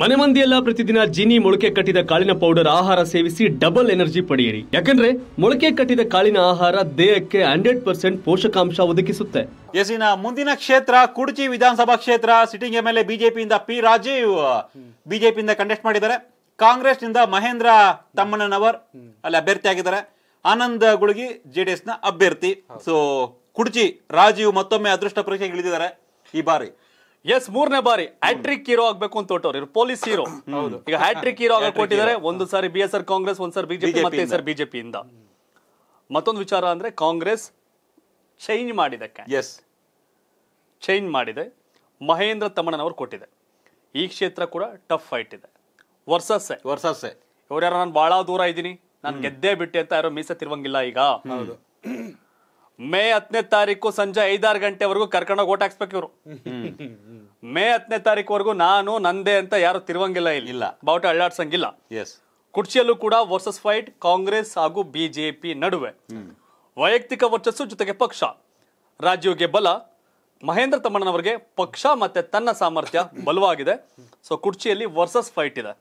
ಮನೆ ಮಂದಿಯೆಲ್ಲ ಪ್ರತಿದಿನ ಜೀನಿ ಮೊಳಕೆ ಕಟ್ಟಿದ ಕಾಳಿನ ಪೌಡರ್ ಆಹಾರ ಸೇವಿಸಿ ಡಬಲ್ ಎನರ್ಜಿ ಪಡೆಯಿರಿ ಯಾಕಂದ್ರೆ ಮೊಳಕೆ ಕಟ್ಟಿದ ಕಾಳಿನ ಆಹಾರ ದೇಹಕ್ಕೆ ಹಂಡ್ರೆಡ್ ಪರ್ಸೆಂಟ್ ಪೋಷಕಾಂಶ ಒದಗಿಸುತ್ತೆ ಎಸಿನ ಮುಂದಿನ ಕ್ಷೇತ್ರ ಕುಡಚಿ ವಿಧಾನಸಭಾ ಕ್ಷೇತ್ರ ಸಿಟಿಂಗ್ ಎಂ ಎಲ್ ಎ ಬಿಜೆಪಿಯಿಂದ ಪಿ ರಾಜೀವ್ ಬಿಜೆಪಿಯಿಂದ ಕಂಡೆಸ್ಟ್ ಮಾಡಿದ್ದಾರೆ ಕಾಂಗ್ರೆಸ್ನಿಂದ ಮಹೇಂದ್ರ ತಮ್ಮಣ್ಣನವರ್ ಅಲ್ಲಿ ಅಭ್ಯರ್ಥಿ ಆಗಿದ್ದಾರೆ ಆನಂದ್ ಎಸ್ ನ ಅಭ್ಯರ್ಥಿ ಸೊ ಕುಡಚಿ ರಾಜೀವ್ ಮತ್ತೊಮ್ಮೆ ಅದೃಷ್ಟ ಪರೀಕ್ಷೆಗೆ ಇಳಿದಿದ್ದಾರೆ ಈ ಬಾರಿ ಎಸ್ ಮೂರನೇ ಬಾರಿ ಹ್ಯಾಟ್ರಿಕ್ ಹೀರೋ ಆಗ್ಬೇಕು ಅಂತ ಹೊಟ್ಟವ್ರು ಇವ್ರು ಪೊಲೀಸ್ ಹೀರೋ ಈಗ ಹ್ಯಾಟ್ರಿಕ್ ಹೀರೋ ಆಗಿ ಕೊಟ್ಟಿದ್ದಾರೆ ಒಂದು ಸಾರಿ ಬಿ ಎಸ್ ಆರ್ ಕಾಂಗ್ರೆಸ್ ಒಂದ್ ಸಾರಿ ಬಿಜೆಪಿ ಮತ್ತೆ ಸರ್ ಬಿಜೆಪಿಯಿಂದ ಮತ್ತೊಂದು ವಿಚಾರ ಅಂದ್ರೆ ಕಾಂಗ್ರೆಸ್ ಚೇಂಜ್ ಮಾಡಿದೆ ಎಸ್ ಚೇಂಜ್ ಮಾಡಿದೆ ಮಹೇಂದ್ರ ತಮ್ಮಣ್ಣನವ್ರು ಕೊಟ್ಟಿದೆ ಈ ಕ್ಷೇತ್ರ ಕೂಡ ಟಫ್ ಫೈಟ್ ಇದೆ ವರ್ಸಸ್ ವರ್ಸಸ್ ಇವ್ರು ಯಾರು ನಾನು ಬಹಳ ದೂರ ಇದ್ದೀನಿ ನಾನು ಗೆದ್ದೇ ಬಿಟ್ಟೆ ಅಂತ ಯಾರೋ ಮೀಸತ್ತಿರುವಂಗಿಲ್ಲ ಈಗ ಮೇ ಹತ್ತನೇ ತಾರೀಕು ಸಂಜೆ ಐದಾರು ಗಂಟೆವರೆಗೂ ಕರ್ಕೊಂಡೋಗಿ ಓಟ್ ಹಾಕ್ಸ್ಬೇಕು ಇವರು ಮೇ ಹತ್ತನೇ ತಾರೀಕುವರೆಗೂ ನಾನು ನಂದೇ ಅಂತ ಯಾರು ತಿರುವಂಗಿಲ್ಲ ಇಲ್ಲ ಬಾವುಟ ಅಳ್ಳಾಡ್ಸಂಗಿಲ್ಲ ಎಸ್ ಕುರ್ಚಿಯಲ್ಲೂ ಕೂಡ ವರ್ಸಸ್ ಫೈಟ್ ಕಾಂಗ್ರೆಸ್ ಹಾಗೂ ಬಿಜೆಪಿ ನಡುವೆ ವೈಯಕ್ತಿಕ ವರ್ಚಸ್ಸು ಜೊತೆಗೆ ಪಕ್ಷ ರಾಜೀವ್ಗೆ ಬಲ ಮಹೇಂದ್ರ ತಮ್ಮಣ್ಣನವರಿಗೆ ಪಕ್ಷ ಮತ್ತೆ ತನ್ನ ಸಾಮರ್ಥ್ಯ ಬಲವಾಗಿದೆ ಸೊ ಕುರ್ಚಿಯಲ್ಲಿ ವರ್ಸಸ್ ಫೈಟ್ ಇದೆ